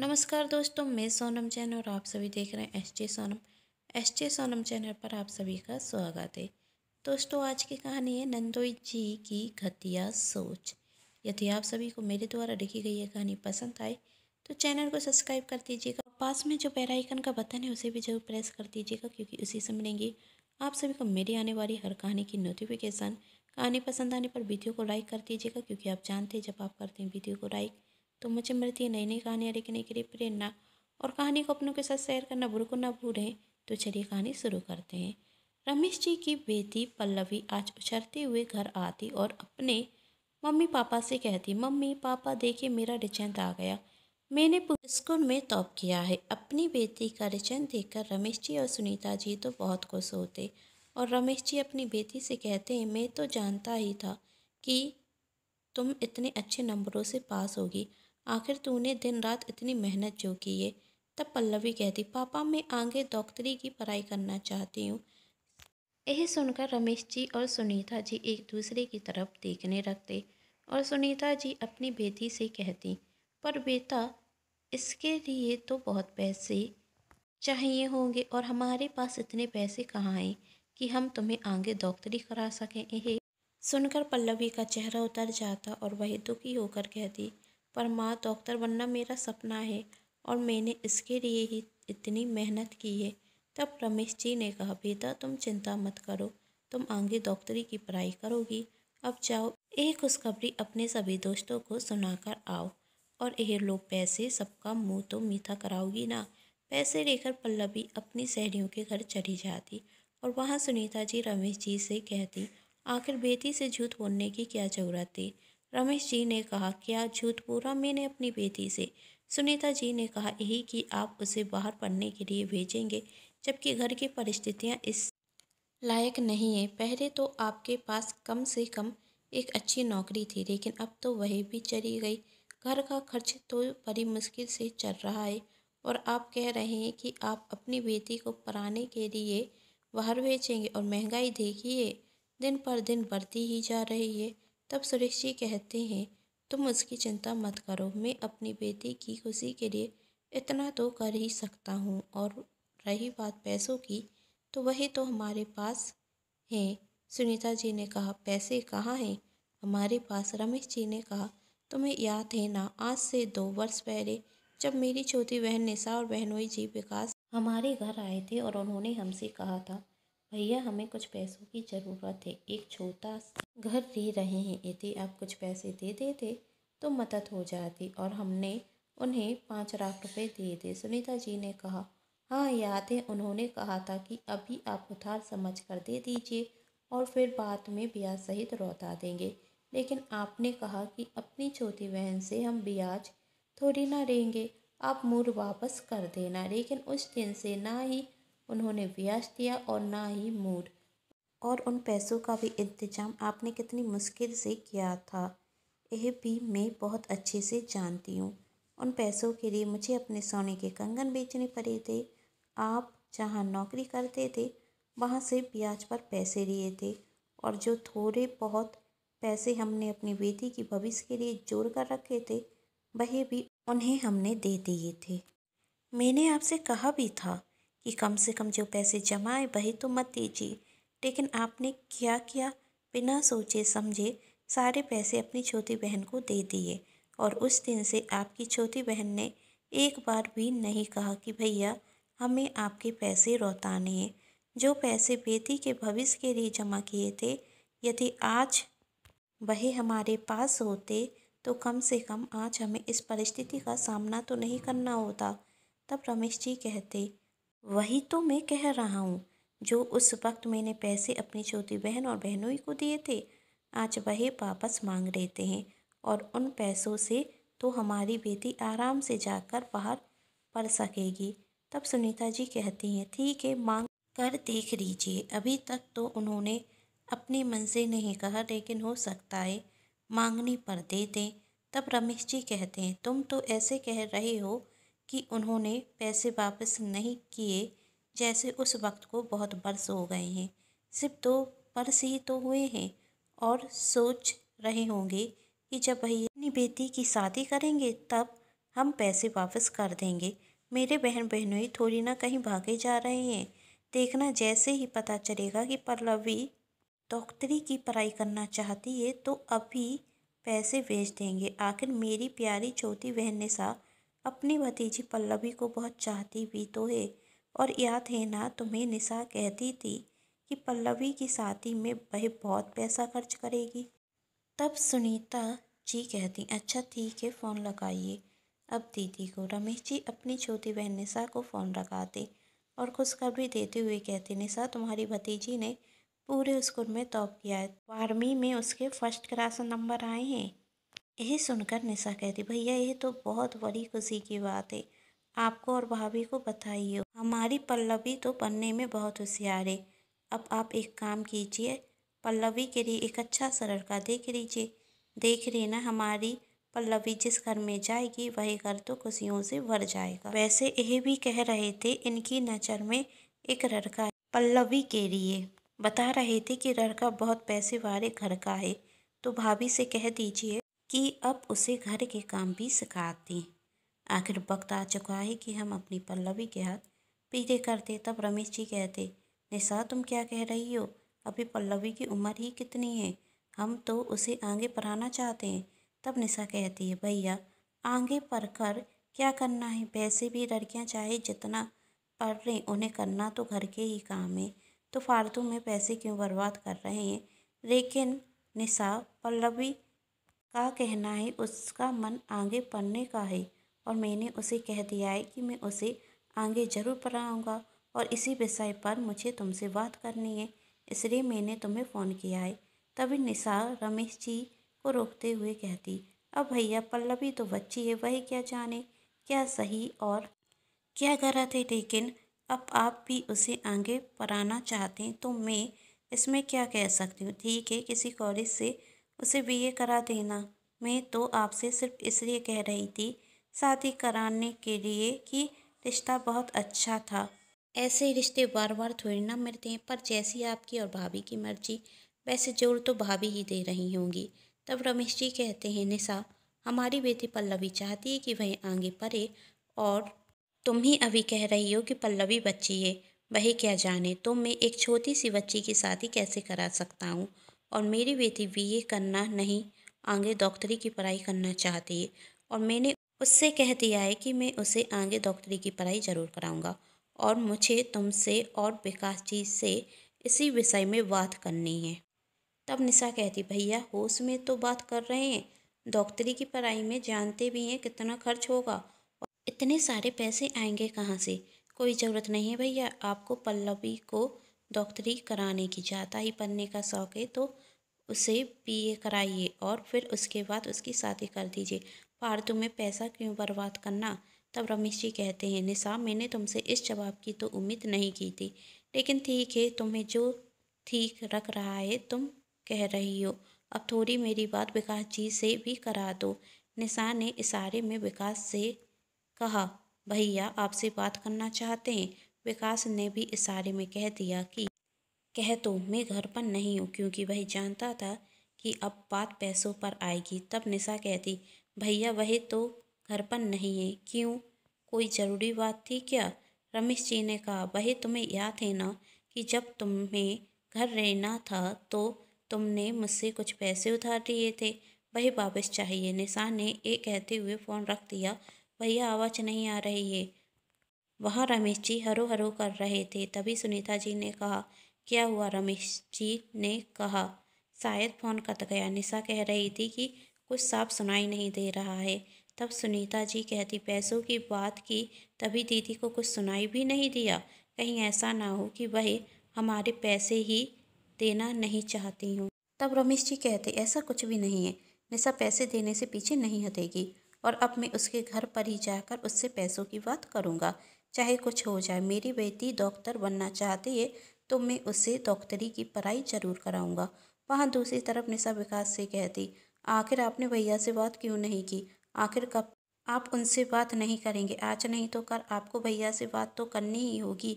नमस्कार दोस्तों मैं सोनम चैन और आप सभी देख रहे हैं S J Sonam S J Sonam channel पर आप सभी का स्वागत है दोस्तों आज की कहानी है नंदोई जी की घटिया सोच यदि आप सभी को मेरे द्वारा लिखी गई ये कहानी पसंद आए तो चैनल को सब्सक्राइब कर दीजिएगा पास में जो बेल आइकन का बटन है उसे भी जरूर प्रेस कर दीजिएगा क्योंकि उसी से मिलेंगी आप सभी को मेरी आने वाली हर कहानी की नोटिफिकेशन कहानी पसंद आने पर वीडियो को लाइक कर दीजिएगा क्योंकि आप जानते हैं जब आप करते हैं वीडियो को लाइक तो मुझे मिलती है नई नई कहानियाँ लिखने के लिए प्रेरणा और कहानी को अपनों के साथ शेयर करना को ना भूलें तो चलिए कहानी शुरू करते हैं रमेश जी की बेटी पल्लवी आज उछरते हुए घर आती और अपने मम्मी पापा से कहती मम्मी पापा देखिए मेरा रिचेंट आ गया मैंने स्कूल में टॉप किया है अपनी बेटी का रिचन देखकर रमेश जी और सुनीता जी तो बहुत खुश होते और रमेश जी अपनी बेटी से कहते हैं मैं तो जानता ही था कि तुम इतने अच्छे नंबरों से पास होगी आखिर तूने दिन रात इतनी मेहनत जो की है तब पल्लवी कहती पापा मैं आगे डॉक्टरी की पढ़ाई करना चाहती हूँ यह सुनकर रमेश जी और सुनीता जी एक दूसरे की तरफ देखने रखते और सुनीता जी अपनी बेटी से कहती पर बेटा इसके लिए तो बहुत पैसे चाहिए होंगे और हमारे पास इतने पैसे कहाँ हैं कि हम तुम्हें आगे डॉक्टरी करा सकें यह सुनकर पल्लवी का चेहरा उतर जाता और वह दुखी होकर कहती पर माँ डॉक्टर बनना मेरा सपना है और मैंने इसके लिए ही इतनी मेहनत की है तब रमेश जी ने कहा बेटा तुम चिंता मत करो तुम आगे डॉक्टरी की पढ़ाई करोगी अब जाओ एक खुशखबरी अपने सभी दोस्तों को सुनाकर आओ और यह लो पैसे सबका मुंह तो मीठा कराओगी ना पैसे लेकर पल्लवी अपनी सहेलियों के घर चली जाती और वहाँ सुनीता जी रमेश जी से कहती आखिर बेटी से झूठ बोलने की क्या ज़रूरत थी रमेश जी ने कहा क्या झूठ पूरा मैंने अपनी बेटी से सुनीता जी ने कहा यही कि आप उसे बाहर पढ़ने के लिए भेजेंगे जबकि घर की परिस्थितियाँ इस लायक नहीं है पहले तो आपके पास कम से कम एक अच्छी नौकरी थी लेकिन अब तो वह भी चली गई घर का खर्च तो बड़ी मुश्किल से चल रहा है और आप कह रहे हैं कि आप अपनी बेटी को पढ़ाने के लिए बाहर भेजेंगे और महंगाई देखिए दिन पर दिन बढ़ती ही जा रही है तब सुरेश जी कहते हैं तुम उसकी चिंता मत करो मैं अपनी बेटी की खुशी के लिए इतना तो कर ही सकता हूँ और रही बात पैसों की तो वही तो हमारे पास हैं सुनीता जी ने कहा पैसे कहाँ हैं हमारे पास रमेश जी ने कहा तुम्हें याद है ना आज से दो वर्ष पहले जब मेरी छोटी बहन निशा और बहनोई जी विकास हमारे घर आए थे और उन्होंने हमसे कहा था भैया हमें कुछ पैसों की ज़रूरत है एक छोटा घर ले रहे हैं यदि आप कुछ पैसे दे देते तो मदद हो जाती और हमने उन्हें पाँच लाख रुपए दिए थे सुनीता जी ने कहा हाँ याद है उन्होंने कहा था कि अभी आप उधार समझ कर दे दीजिए और फिर बाद में ब्याज सहित रोता देंगे लेकिन आपने कहा कि अपनी छोटी बहन से हम ब्याज थोड़ी ना लेंगे आप मूर वापस कर देना लेकिन उस दिन से ना ही उन्होंने ब्याज दिया और ना ही मूड और उन पैसों का भी इंतजाम आपने कितनी मुश्किल से किया था यह भी मैं बहुत अच्छे से जानती हूँ उन पैसों के लिए मुझे अपने सोने के कंगन बेचने पड़े थे आप जहाँ नौकरी करते थे वहाँ से ब्याज पर पैसे लिए थे और जो थोड़े बहुत पैसे हमने अपनी बेटी की भविष्य के लिए जोड़ कर रखे थे वही भी उन्हें हमने दे दिए थे मैंने आपसे कहा भी था कि कम से कम जो पैसे जमाए वही तो मत दीजिए लेकिन आपने क्या किया बिना सोचे समझे सारे पैसे अपनी छोटी बहन को दे दिए और उस दिन से आपकी छोटी बहन ने एक बार भी नहीं कहा कि भैया हमें आपके पैसे रोताने हैं जो पैसे बेटी के भविष्य के लिए जमा किए थे यदि आज वह हमारे पास होते तो कम से कम आज हमें इस परिस्थिति का सामना तो नहीं करना होता तब रमेश जी कहते वही तो मैं कह रहा हूँ जो उस वक्त मैंने पैसे अपनी छोटी बहन और बहनों को दिए थे आज वह वापस मांग लेते हैं और उन पैसों से तो हमारी बेटी आराम से जाकर बाहर पढ़ सकेगी तब सुनीता जी कहती हैं ठीक है मांग कर देख लीजिए अभी तक तो उन्होंने अपने मन से नहीं कहा लेकिन हो सकता है मांगनी पर दे दें तब रमेश जी कहते हैं तुम तो ऐसे कह रहे हो कि उन्होंने पैसे वापस नहीं किए जैसे उस वक्त को बहुत बरस हो गए हैं सिर्फ तो बरस ही तो हुए हैं और सोच रहे होंगे कि जब भैया अपनी बेटी की शादी करेंगे तब हम पैसे वापस कर देंगे मेरे बहन बहनोई थोड़ी ना कहीं भागे जा रहे हैं देखना जैसे ही पता चलेगा कि पल्लवी डॉक्टरी की पढ़ाई करना चाहती है तो अभी पैसे भेज देंगे आखिर मेरी प्यारी छोटी बहन ने सा अपनी भतीजी पल्लवी को बहुत चाहती भी तो है और याद है ना तुम्हें निशा कहती थी कि पल्लवी की शादी में वह बहुत पैसा खर्च करेगी तब सुनीता जी कहती अच्छा ठीक है फ़ोन लगाइए अब दीदी को रमेश जी अपनी छोटी बहन निशा को फ़ोन लगाते और खुशखबरी देते हुए कहते निशा तुम्हारी भतीजी ने पूरे स्कूल में टॉप किया है बारहवीं में उसके फर्स्ट क्लास नंबर आए हैं यह सुनकर निशा कहती भैया यह तो बहुत बड़ी खुशी की बात है आपको और भाभी को बताइए हमारी पल्लवी तो बनने में बहुत होशियार है अब आप एक काम कीजिए पल्लवी के लिए एक अच्छा सा लड़का देख लीजिए देख ना हमारी पल्लवी जिस घर में जाएगी वही घर तो खुशियों से भर जाएगा वैसे यह भी कह रहे थे इनकी नज़र में एक लड़का पल्लवी के लिए बता रहे थे कि लड़का बहुत पैसे वाले घर का है तो भाभी से कह दीजिए कि अब उसे घर के काम भी सिखाती आखिर वक्त आ चुका है कि हम अपनी पल्लवी के हाथ पीले करते तब रमेश जी कहते निशा तुम क्या कह रही हो अभी पल्लवी की उम्र ही कितनी है हम तो उसे आगे पढ़ाना चाहते हैं तब निशा कहती है भैया आगे पढ़ कर क्या करना है वैसे भी लड़कियाँ चाहे जितना पढ़ रहे उन्हें करना तो घर के ही काम है तो फालतू में पैसे क्यों बर्बाद कर रहे हैं लेकिन निशा पल्लवी का कहना है उसका मन आगे पढ़ने का है और मैंने उसे कह दिया है कि मैं उसे आगे ज़रूर पढ़ाऊँगा और इसी विषय पर मुझे तुमसे बात करनी है इसलिए मैंने तुम्हें फ़ोन किया है तभी निशा रमेश जी को रोकते हुए कहती अब भैया पल्लवी तो बच्ची है वही क्या जाने क्या सही और क्या गलत है लेकिन अब आप भी उसे आगे पढ़ाना चाहते हैं तो मैं इसमें क्या कह सकती हूँ ठीक है किसी कॉलेज से उसे बीए करा देना मैं तो आपसे सिर्फ इसलिए कह रही थी शादी कराने के लिए कि रिश्ता बहुत अच्छा था ऐसे रिश्ते बार बार थोड़ी ना मिलते हैं पर जैसी आपकी और भाभी की मर्जी वैसे जोर तो भाभी ही दे रही होंगी तब रमेश जी कहते हैं निशा हमारी बेटी पल्लवी चाहती है कि वह आगे पढ़े और तुम ही अभी कह रही हो कि पल्लवी बच्ची है वही क्या जाने तो मैं एक छोटी सी बच्ची की शादी कैसे करा सकता हूँ और मेरी बेटी बीए करना नहीं आगे डॉक्टरी की पढ़ाई करना चाहती है और मैंने उससे कह दिया है कि मैं उसे आगे डॉक्टरी की पढ़ाई ज़रूर कराऊंगा और मुझे तुमसे और विकास जी से इसी विषय में बात करनी है तब निशा कहती भैया होश में तो बात कर रहे हैं डॉक्टरी की पढ़ाई में जानते भी हैं कितना खर्च होगा इतने सारे पैसे आएंगे कहाँ से कोई ज़रूरत नहीं है भैया आपको पल्लवी को डॉक्टरी कराने की जाता ही पढ़ने का शौक़ है तो उसे बीए कराइए और फिर उसके बाद उसकी शादी कर दीजिए फालतू में पैसा क्यों बर्बाद करना तब रमेश जी कहते हैं निशा मैंने तुमसे इस जवाब की तो उम्मीद नहीं की थी लेकिन ठीक है तुम्हें जो ठीक रख रहा है तुम कह रही हो अब थोड़ी मेरी बात विकास जी से भी करा दो निशा ने इशारे में विकास से कहा भैया आपसे बात करना चाहते हैं विकास ने भी इशारे में कह दिया कि कह तो मैं घर पर नहीं हूँ क्योंकि वह जानता था कि अब बात पैसों पर आएगी तब निशा कहती भैया वह तो घर पर नहीं है क्यों कोई ज़रूरी बात थी क्या रमेश जी ने कहा वह तुम्हें याद है ना कि जब तुम्हें घर रहना था तो तुमने मुझसे कुछ पैसे उधार दिए थे वह वापस चाहिए निशा ने ये कहते हुए फ़ोन रख दिया भैया आवाज़ नहीं आ रही है वहाँ रमेश जी हरो हरो कर रहे थे तभी सुनीता जी ने कहा क्या हुआ रमेश जी ने कहा शायद फोन कट गया निशा कह रही थी कि कुछ साफ सुनाई नहीं दे रहा है तब सुनीता जी कहती पैसों की बात की तभी दीदी को कुछ सुनाई भी नहीं दिया कहीं ऐसा ना हो कि वह हमारे पैसे ही देना नहीं चाहती हूँ तब रमेश जी कहते ऐसा कुछ भी नहीं है निशा पैसे देने से पीछे नहीं हटेगी और अब मैं उसके घर पर ही जाकर उससे पैसों की बात करूँगा चाहे कुछ हो जाए मेरी बेटी डॉक्टर बनना चाहती है तो मैं उसे डॉक्टरी की पढ़ाई जरूर कराऊंगा वहाँ दूसरी तरफ निशा विकास से कहती आखिर आपने भैया से बात क्यों नहीं की आखिर कब आप उनसे बात नहीं करेंगे आज नहीं तो कर आपको भैया से बात तो करनी ही होगी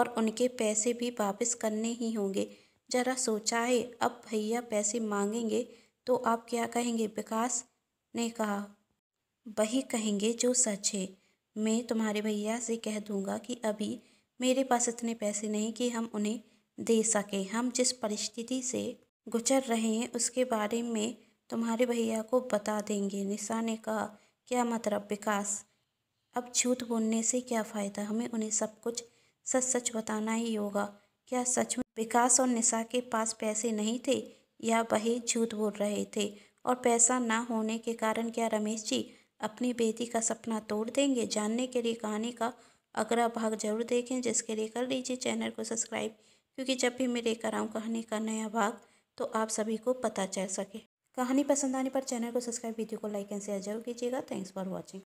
और उनके पैसे भी वापस करने ही होंगे ज़रा सोचा है अब भैया पैसे मांगेंगे तो आप क्या कहेंगे विकास ने कहा वही कहेंगे जो सच है मैं तुम्हारे भैया से कह दूँगा कि अभी मेरे पास इतने पैसे नहीं कि हम उन्हें दे सकें हम जिस परिस्थिति से गुजर रहे हैं उसके बारे में तुम्हारे भैया को बता देंगे निशा ने कहा क्या मतलब विकास अब झूठ बोलने से क्या फ़ायदा हमें उन्हें सब कुछ सच सच बताना ही होगा क्या सच में विकास और निशा के पास पैसे नहीं थे या वही झूठ बोल रहे थे और पैसा ना होने के कारण क्या रमेश जी अपनी बेटी का सपना तोड़ देंगे जानने के लिए कहानी का अगला भाग जरूर देखें जिसके लिए कर लीजिए चैनल को सब्सक्राइब क्योंकि जब भी मैं लेकर आऊँ कहानी का नया भाग तो आप सभी को पता चल सके कहानी पसंद आने पर चैनल को सब्सक्राइब वीडियो को लाइक एंड शेयर जरूर कीजिएगा थैंक्स फॉर वॉचिंग